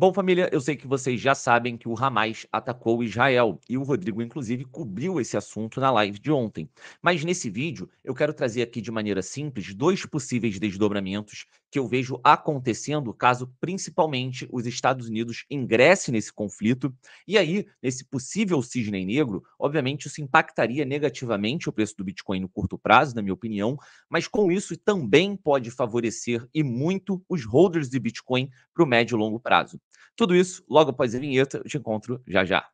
Bom, família, eu sei que vocês já sabem que o Hamas atacou Israel e o Rodrigo, inclusive, cobriu esse assunto na live de ontem. Mas nesse vídeo, eu quero trazer aqui de maneira simples dois possíveis desdobramentos que eu vejo acontecendo caso principalmente os Estados Unidos ingressem nesse conflito. E aí, nesse possível cisne negro, obviamente isso impactaria negativamente o preço do Bitcoin no curto prazo, na minha opinião, mas com isso também pode favorecer e muito os holders de Bitcoin para o médio e longo prazo. Tudo isso logo após a vinheta. Eu te encontro já já.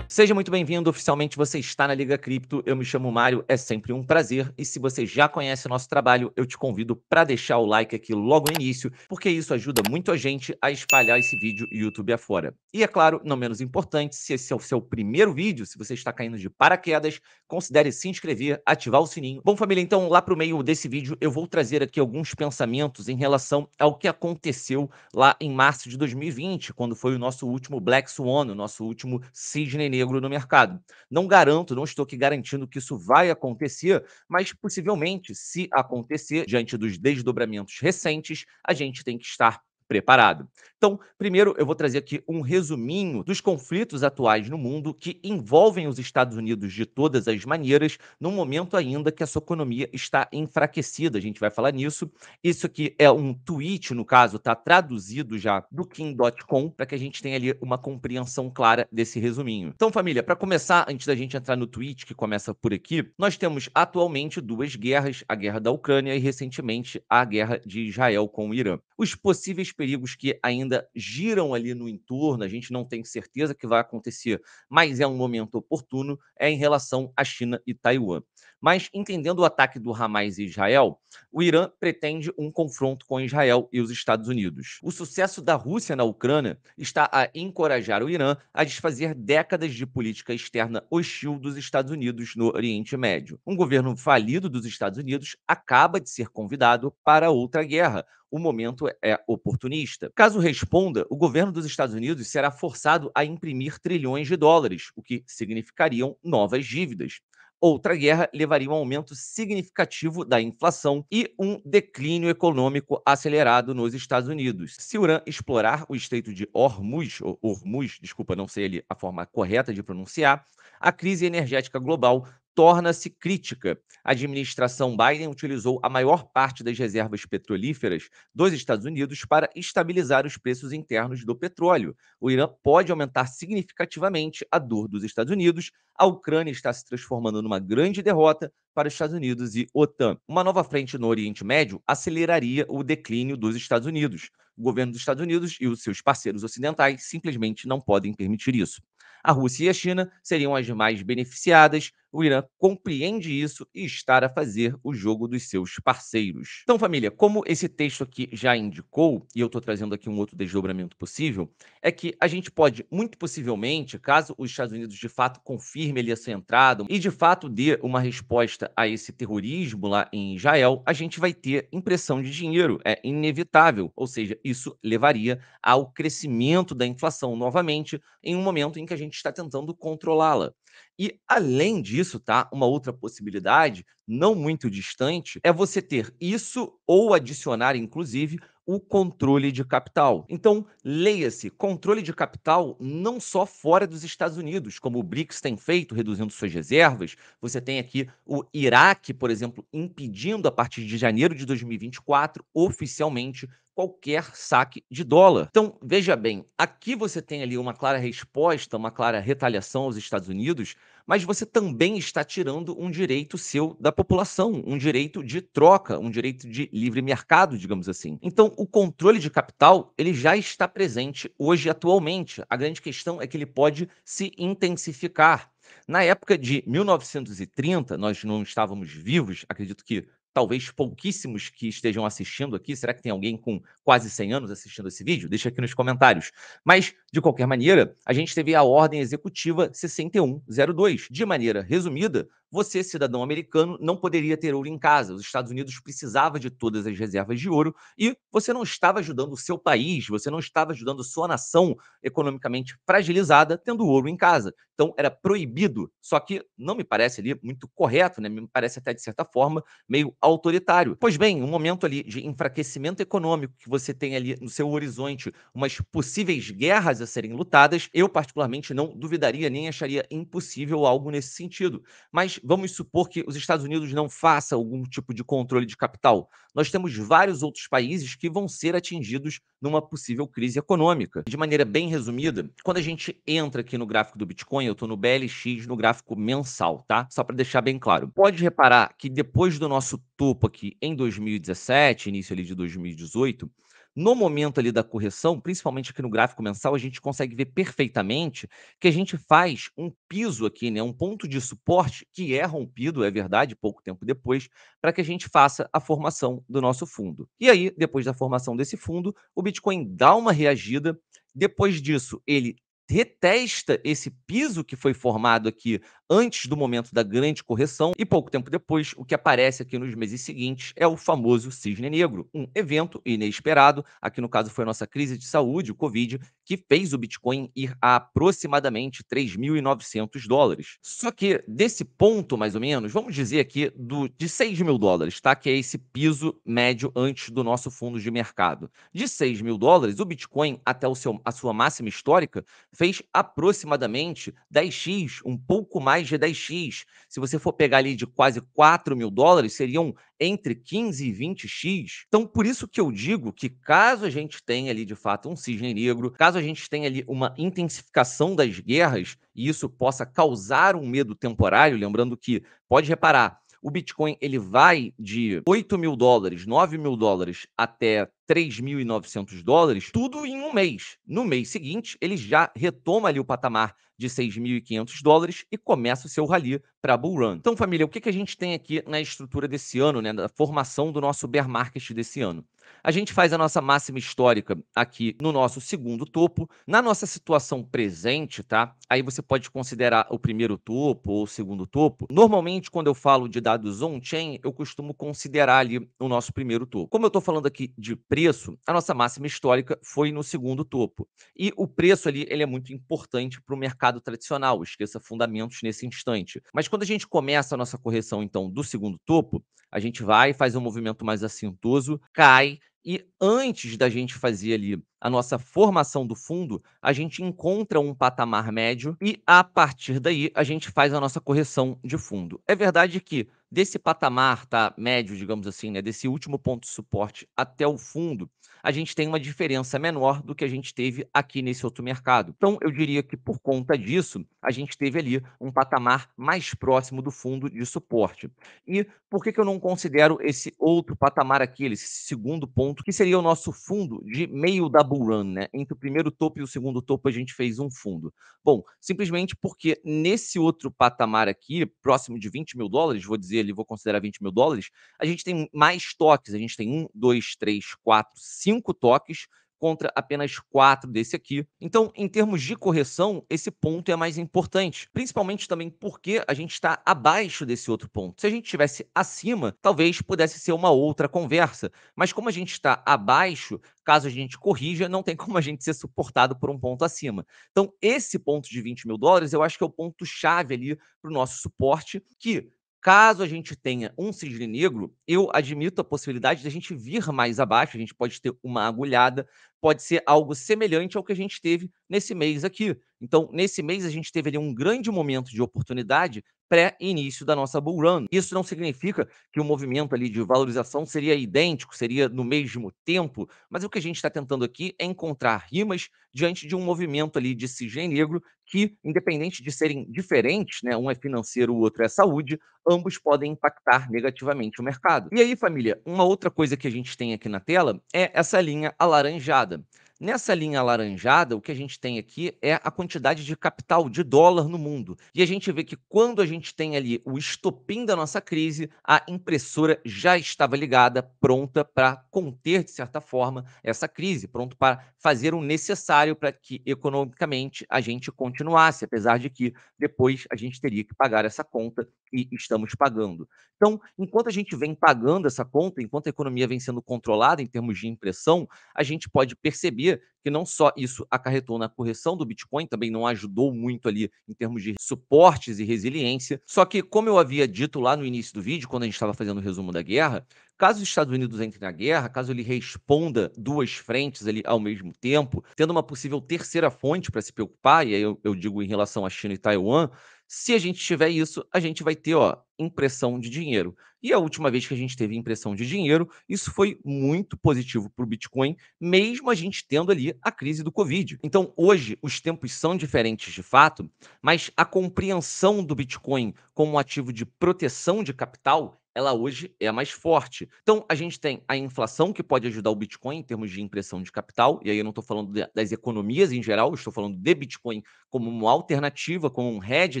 Seja muito bem-vindo, oficialmente você está na Liga Cripto. Eu me chamo Mário, é sempre um prazer. E se você já conhece o nosso trabalho, eu te convido para deixar o like aqui logo no início, porque isso ajuda muito a gente a espalhar esse vídeo YouTube afora. E é claro, não menos importante, se esse é o seu primeiro vídeo, se você está caindo de paraquedas, considere se inscrever, ativar o sininho. Bom, família, então lá para o meio desse vídeo eu vou trazer aqui alguns pensamentos em relação ao que aconteceu lá em março de 2020, quando foi o nosso último Black Swan, o nosso último cisne negro negro no mercado. Não garanto, não estou aqui garantindo que isso vai acontecer, mas possivelmente, se acontecer, diante dos desdobramentos recentes, a gente tem que estar preparado. Então, primeiro eu vou trazer aqui um resuminho dos conflitos atuais no mundo que envolvem os Estados Unidos de todas as maneiras, num momento ainda que a sua economia está enfraquecida. A gente vai falar nisso. Isso aqui é um tweet, no caso, está traduzido já do Kim.com, para que a gente tenha ali uma compreensão clara desse resuminho. Então, família, para começar, antes da gente entrar no tweet que começa por aqui, nós temos atualmente duas guerras: a guerra da Ucrânia e recentemente a guerra de Israel com o Irã. Os possíveis perigos que ainda giram ali no entorno, a gente não tem certeza que vai acontecer, mas é um momento oportuno, é em relação à China e Taiwan. Mas entendendo o ataque do Hamas e Israel, o Irã pretende um confronto com Israel e os Estados Unidos. O sucesso da Rússia na Ucrânia está a encorajar o Irã a desfazer décadas de política externa hostil dos Estados Unidos no Oriente Médio. Um governo falido dos Estados Unidos acaba de ser convidado para outra guerra, o momento é oportunista. Caso responda, o governo dos Estados Unidos será forçado a imprimir trilhões de dólares, o que significariam novas dívidas. Outra guerra levaria um aumento significativo da inflação e um declínio econômico acelerado nos Estados Unidos. Se o Irã explorar o estreito de Hormuz, ou Hormuz, desculpa, não sei a forma correta de pronunciar, a crise energética global torna-se crítica. A administração Biden utilizou a maior parte das reservas petrolíferas dos Estados Unidos para estabilizar os preços internos do petróleo. O Irã pode aumentar significativamente a dor dos Estados Unidos. A Ucrânia está se transformando numa grande derrota para os Estados Unidos e OTAN. Uma nova frente no Oriente Médio aceleraria o declínio dos Estados Unidos. O governo dos Estados Unidos e os seus parceiros ocidentais simplesmente não podem permitir isso. A Rússia e a China seriam as mais beneficiadas, o Irã compreende isso e está a fazer o jogo dos seus parceiros. Então, família, como esse texto aqui já indicou, e eu estou trazendo aqui um outro desdobramento possível, é que a gente pode, muito possivelmente, caso os Estados Unidos de fato confirme ali a sua entrada e de fato dê uma resposta a esse terrorismo lá em Israel, a gente vai ter impressão de dinheiro, é inevitável, ou seja, isso levaria ao crescimento da inflação novamente em um momento em que a gente está tentando controlá-la. E além disso, tá? Uma outra possibilidade não muito distante, é você ter isso ou adicionar, inclusive, o controle de capital. Então, leia-se, controle de capital não só fora dos Estados Unidos, como o BRICS tem feito, reduzindo suas reservas. Você tem aqui o Iraque, por exemplo, impedindo a partir de janeiro de 2024, oficialmente, qualquer saque de dólar. Então, veja bem, aqui você tem ali uma clara resposta, uma clara retaliação aos Estados Unidos, mas você também está tirando um direito seu da população, um direito de troca, um direito de livre mercado, digamos assim. Então, o controle de capital, ele já está presente hoje atualmente. A grande questão é que ele pode se intensificar. Na época de 1930, nós não estávamos vivos, acredito que talvez pouquíssimos que estejam assistindo aqui. Será que tem alguém com quase 100 anos assistindo esse vídeo? Deixa aqui nos comentários. Mas, de qualquer maneira, a gente teve a ordem executiva 6102. De maneira resumida, você, cidadão americano, não poderia ter ouro em casa. Os Estados Unidos precisava de todas as reservas de ouro e você não estava ajudando o seu país, você não estava ajudando sua nação economicamente fragilizada tendo ouro em casa. Então era proibido. Só que não me parece ali muito correto, né? Me parece até de certa forma meio autoritário. Pois bem, um momento ali de enfraquecimento econômico que você tem ali no seu horizonte, umas possíveis guerras a serem lutadas, eu particularmente não duvidaria nem acharia impossível algo nesse sentido. Mas vamos supor que os Estados Unidos não façam algum tipo de controle de capital. Nós temos vários outros países que vão ser atingidos numa possível crise econômica. De maneira bem resumida, quando a gente entra aqui no gráfico do Bitcoin, eu estou no BLX no gráfico mensal, tá? Só para deixar bem claro. Pode reparar que depois do nosso topo aqui em 2017, início ali de 2018, no momento ali da correção, principalmente aqui no gráfico mensal, a gente consegue ver perfeitamente que a gente faz um piso aqui, né, um ponto de suporte que é rompido, é verdade, pouco tempo depois, para que a gente faça a formação do nosso fundo. E aí, depois da formação desse fundo, o Bitcoin dá uma reagida, depois disso, ele retesta esse piso que foi formado aqui antes do momento da grande correção, e pouco tempo depois, o que aparece aqui nos meses seguintes é o famoso cisne negro, um evento inesperado, aqui no caso foi a nossa crise de saúde, o Covid, que fez o Bitcoin ir a aproximadamente 3.900 dólares. Só que desse ponto, mais ou menos, vamos dizer aqui do, de 6 mil dólares, tá? Que é esse piso médio antes do nosso fundo de mercado. De 6 mil dólares, o Bitcoin, até o seu, a sua máxima histórica, fez aproximadamente 10x, um pouco mais de 10x. Se você for pegar ali de quase 4 mil dólares, seriam entre 15 e 20x. Então, por isso que eu digo que caso a gente tenha ali de fato um cisne negro, caso a gente tenha ali uma intensificação das guerras e isso possa causar um medo temporário, lembrando que pode reparar, o Bitcoin ele vai de 8 mil dólares, 9 mil dólares até 3.900 dólares, tudo em um mês. No mês seguinte, ele já retoma ali o patamar de 6.500 dólares e começa o seu rally para Bull Run. Então, família, o que, que a gente tem aqui na estrutura desse ano, né, na formação do nosso bear market desse ano? A gente faz a nossa máxima histórica aqui no nosso segundo topo. Na nossa situação presente, tá? Aí você pode considerar o primeiro topo ou o segundo topo. Normalmente, quando eu falo de dados on-chain, eu costumo considerar ali o nosso primeiro topo. Como eu estou falando aqui de preço, a nossa máxima histórica foi no segundo topo. E o preço ali ele é muito importante para o mercado tradicional, esqueça fundamentos nesse instante. Mas quando a gente começa a nossa correção, então, do segundo topo, a gente vai, faz um movimento mais assintoso, cai, e antes da gente fazer ali a nossa formação do fundo, a gente encontra um patamar médio e a partir daí a gente faz a nossa correção de fundo. É verdade que desse patamar, tá, médio, digamos assim, né, desse último ponto de suporte até o fundo, a gente tem uma diferença menor do que a gente teve aqui nesse outro mercado. Então, eu diria que por conta disso, a gente teve ali um patamar mais próximo do fundo de suporte. E por que, que eu não considero esse outro patamar aqui, esse segundo ponto, que seria o nosso fundo de meio da double run, né? Entre o primeiro topo e o segundo topo a gente fez um fundo. Bom, simplesmente porque nesse outro patamar aqui, próximo de 20 mil dólares, vou dizer ali, vou considerar 20 mil dólares, a gente tem mais toques, a gente tem um, dois, três, quatro, cinco toques contra apenas 4 desse aqui. Então, em termos de correção, esse ponto é mais importante, principalmente também porque a gente está abaixo desse outro ponto. Se a gente estivesse acima, talvez pudesse ser uma outra conversa, mas como a gente está abaixo, caso a gente corrija, não tem como a gente ser suportado por um ponto acima. Então, esse ponto de 20 mil dólares, eu acho que é o ponto-chave ali para o nosso suporte, que Caso a gente tenha um cisne negro, eu admito a possibilidade de a gente vir mais abaixo, a gente pode ter uma agulhada, pode ser algo semelhante ao que a gente teve nesse mês aqui. Então, nesse mês, a gente teve ali um grande momento de oportunidade pré-início da nossa bull run. Isso não significa que o movimento ali de valorização seria idêntico, seria no mesmo tempo, mas o que a gente está tentando aqui é encontrar rimas diante de um movimento ali de cisne negro que, independente de serem diferentes, né, um é financeiro, o outro é saúde, ambos podem impactar negativamente o mercado. E aí, família, uma outra coisa que a gente tem aqui na tela é essa linha alaranjada them. Nessa linha alaranjada, o que a gente tem aqui é a quantidade de capital de dólar no mundo. E a gente vê que quando a gente tem ali o estopim da nossa crise, a impressora já estava ligada, pronta para conter, de certa forma, essa crise, pronto para fazer o necessário para que economicamente a gente continuasse, apesar de que depois a gente teria que pagar essa conta e estamos pagando. Então, enquanto a gente vem pagando essa conta, enquanto a economia vem sendo controlada em termos de impressão, a gente pode perceber que não só isso acarretou na correção do Bitcoin, também não ajudou muito ali em termos de suportes e resiliência. Só que, como eu havia dito lá no início do vídeo, quando a gente estava fazendo o resumo da guerra, Caso os Estados Unidos entre na guerra, caso ele responda duas frentes ali ao mesmo tempo, tendo uma possível terceira fonte para se preocupar, e aí eu, eu digo em relação à China e Taiwan, se a gente tiver isso, a gente vai ter ó, impressão de dinheiro. E a última vez que a gente teve impressão de dinheiro, isso foi muito positivo para o Bitcoin, mesmo a gente tendo ali a crise do Covid. Então, hoje, os tempos são diferentes de fato, mas a compreensão do Bitcoin como um ativo de proteção de capital ela hoje é a mais forte. Então, a gente tem a inflação que pode ajudar o Bitcoin em termos de impressão de capital, e aí eu não estou falando de, das economias em geral, estou falando de Bitcoin como uma alternativa, como um hedge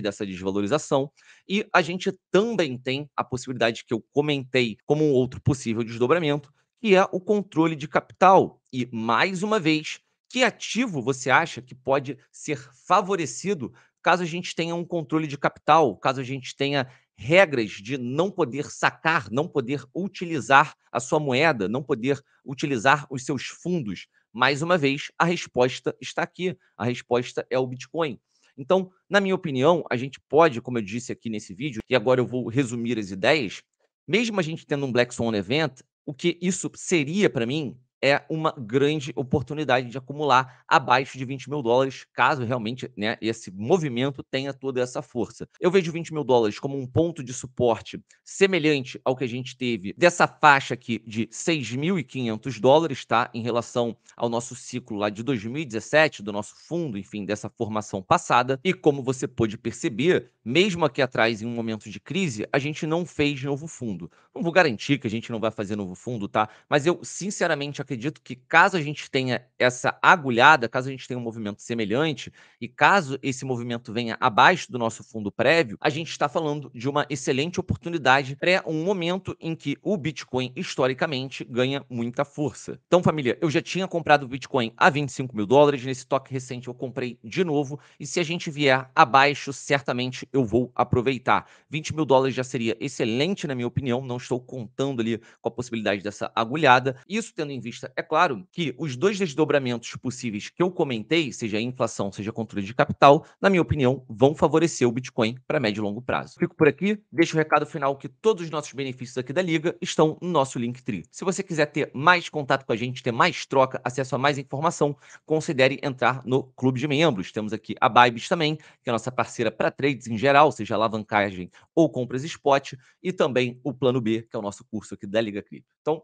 dessa desvalorização. E a gente também tem a possibilidade que eu comentei como um outro possível desdobramento, que é o controle de capital. E, mais uma vez, que ativo você acha que pode ser favorecido caso a gente tenha um controle de capital, caso a gente tenha regras de não poder sacar, não poder utilizar a sua moeda, não poder utilizar os seus fundos. Mais uma vez, a resposta está aqui. A resposta é o Bitcoin. Então, na minha opinião, a gente pode, como eu disse aqui nesse vídeo, e agora eu vou resumir as ideias, mesmo a gente tendo um Black Swan Event, o que isso seria para mim é uma grande oportunidade de acumular abaixo de 20 mil dólares, caso realmente né, esse movimento tenha toda essa força. Eu vejo 20 mil dólares como um ponto de suporte semelhante ao que a gente teve dessa faixa aqui de 6.500 dólares, tá? Em relação ao nosso ciclo lá de 2017, do nosso fundo, enfim, dessa formação passada. E como você pôde perceber, mesmo aqui atrás, em um momento de crise, a gente não fez novo fundo. Não vou garantir que a gente não vai fazer novo fundo, tá? Mas eu, sinceramente, acredito que caso a gente tenha essa agulhada, caso a gente tenha um movimento semelhante, e caso esse movimento venha abaixo do nosso fundo prévio, a gente está falando de uma excelente oportunidade para um momento em que o Bitcoin, historicamente, ganha muita força. Então, família, eu já tinha comprado o Bitcoin a 25 mil dólares, nesse toque recente eu comprei de novo, e se a gente vier abaixo, certamente eu vou aproveitar. 20 mil dólares já seria excelente, na minha opinião. Não estou contando ali com a possibilidade dessa agulhada. Isso tendo em vista, é claro, que os dois desdobramentos possíveis que eu comentei, seja inflação, seja controle de capital, na minha opinião, vão favorecer o Bitcoin para médio e longo prazo. Fico por aqui, deixo o recado final que todos os nossos benefícios aqui da Liga estão no nosso Linktree. Se você quiser ter mais contato com a gente, ter mais troca, acesso a mais informação, considere entrar no clube de membros. Temos aqui a Bybit também, que é a nossa parceira para trades em geral, seja alavancagem ou compras spot, e também o plano B, que é o nosso curso aqui da Liga Cripto. Então,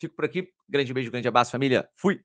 fico por aqui. Grande beijo, grande abraço, família. Fui!